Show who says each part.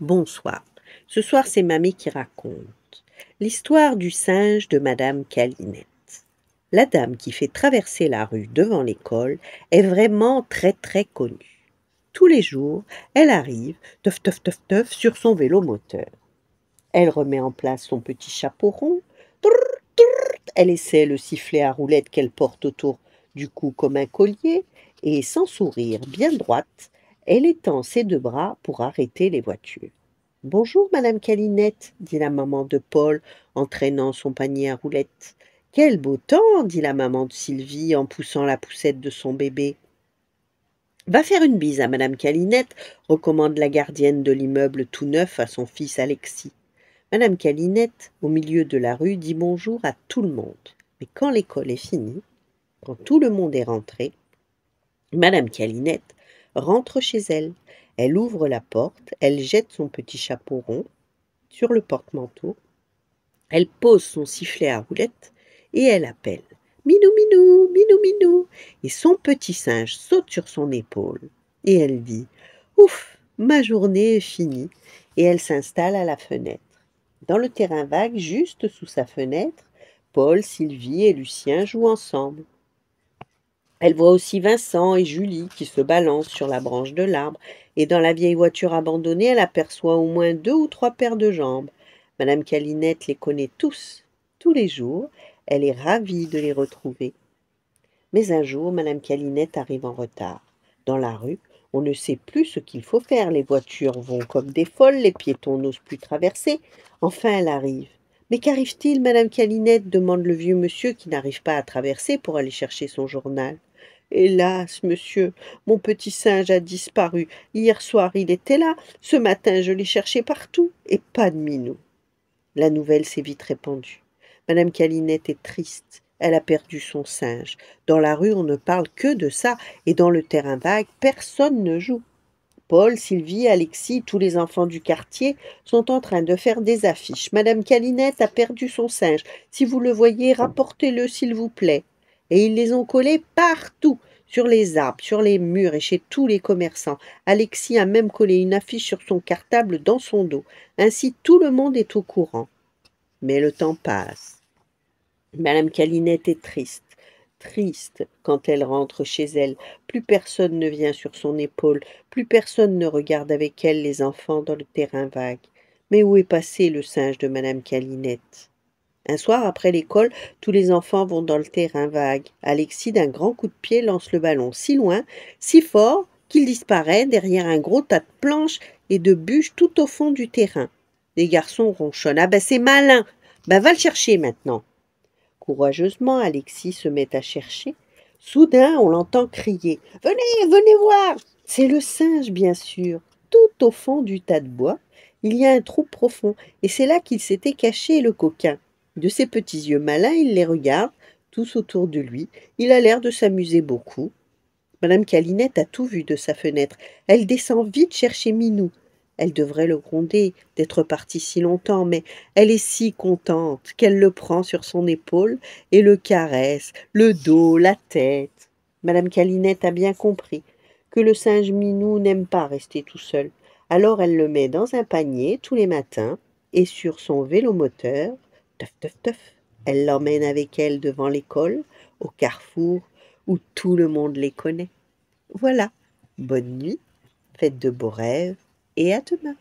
Speaker 1: Bonsoir. Ce soir, c'est Mamie qui raconte l'histoire du singe de Madame Calinette. La dame qui fait traverser la rue devant l'école est vraiment très très connue. Tous les jours, elle arrive, teuf teuf teuf teuf, sur son vélo moteur. Elle remet en place son petit chapeau rond. elle essaie le sifflet à roulettes qu'elle porte autour du cou comme un collier, et sans sourire, bien droite, elle étend ses deux bras pour arrêter les voitures. Bonjour, madame Calinette, dit la maman de Paul en traînant son panier à roulettes. Quel beau temps, dit la maman de Sylvie en poussant la poussette de son bébé. Va faire une bise à madame Calinette, recommande la gardienne de l'immeuble tout neuf à son fils Alexis. Madame Calinette, au milieu de la rue, dit bonjour à tout le monde. Mais quand l'école est finie, quand tout le monde est rentré, madame Calinette rentre chez elle. Elle ouvre la porte, elle jette son petit chapeau rond sur le porte-manteau, elle pose son sifflet à roulettes et elle appelle Minou, minou, minou, minou. Et son petit singe saute sur son épaule et elle dit Ouf, ma journée est finie. Et elle s'installe à la fenêtre. Dans le terrain vague, juste sous sa fenêtre, Paul, Sylvie et Lucien jouent ensemble. Elle voit aussi Vincent et Julie qui se balancent sur la branche de l'arbre, et dans la vieille voiture abandonnée, elle aperçoit au moins deux ou trois paires de jambes. Madame Calinette les connaît tous, tous les jours, elle est ravie de les retrouver. Mais un jour, Madame Calinette arrive en retard. Dans la rue, on ne sait plus ce qu'il faut faire, les voitures vont comme des folles, les piétons n'osent plus traverser. Enfin, elle arrive. Mais qu'arrive-t-il, Madame Calinette demande le vieux monsieur qui n'arrive pas à traverser pour aller chercher son journal. Hélas, monsieur, mon petit singe a disparu. Hier soir il était là, ce matin je l'ai cherché partout, et pas de minot. La nouvelle s'est vite répandue. Madame Calinette est triste. Elle a perdu son singe. Dans la rue, on ne parle que de ça, et dans le terrain vague, personne ne joue. Paul, Sylvie, Alexis, tous les enfants du quartier sont en train de faire des affiches. Madame Calinette a perdu son singe. Si vous le voyez, rapportez-le, s'il vous plaît. Et ils les ont collés partout, sur les arbres, sur les murs et chez tous les commerçants. Alexis a même collé une affiche sur son cartable dans son dos. Ainsi tout le monde est au courant. Mais le temps passe. Madame Calinette est triste triste quand elle rentre chez elle. Plus personne ne vient sur son épaule, plus personne ne regarde avec elle les enfants dans le terrain vague. Mais où est passé le singe de Madame Calinette un soir, après l'école, tous les enfants vont dans le terrain vague. Alexis, d'un grand coup de pied, lance le ballon si loin, si fort, qu'il disparaît derrière un gros tas de planches et de bûches tout au fond du terrain. Les garçons ronchonnent. Ah ben c'est malin Ben va le chercher maintenant Courageusement, Alexis se met à chercher. Soudain, on l'entend crier. Venez, venez voir C'est le singe, bien sûr. Tout au fond du tas de bois, il y a un trou profond, et c'est là qu'il s'était caché le coquin. De ses petits yeux malins, il les regarde, tous autour de lui. Il a l'air de s'amuser beaucoup. Madame Calinette a tout vu de sa fenêtre. Elle descend vite chercher Minou. Elle devrait le gronder d'être partie si longtemps, mais elle est si contente qu'elle le prend sur son épaule et le caresse, le dos, la tête. Madame Calinette a bien compris que le singe Minou n'aime pas rester tout seul. Alors elle le met dans un panier tous les matins et sur son vélo moteur, Teuf, Elle l'emmène avec elle devant l'école, au carrefour, où tout le monde les connaît. Voilà. Bonne nuit, faites de beaux rêves et à demain.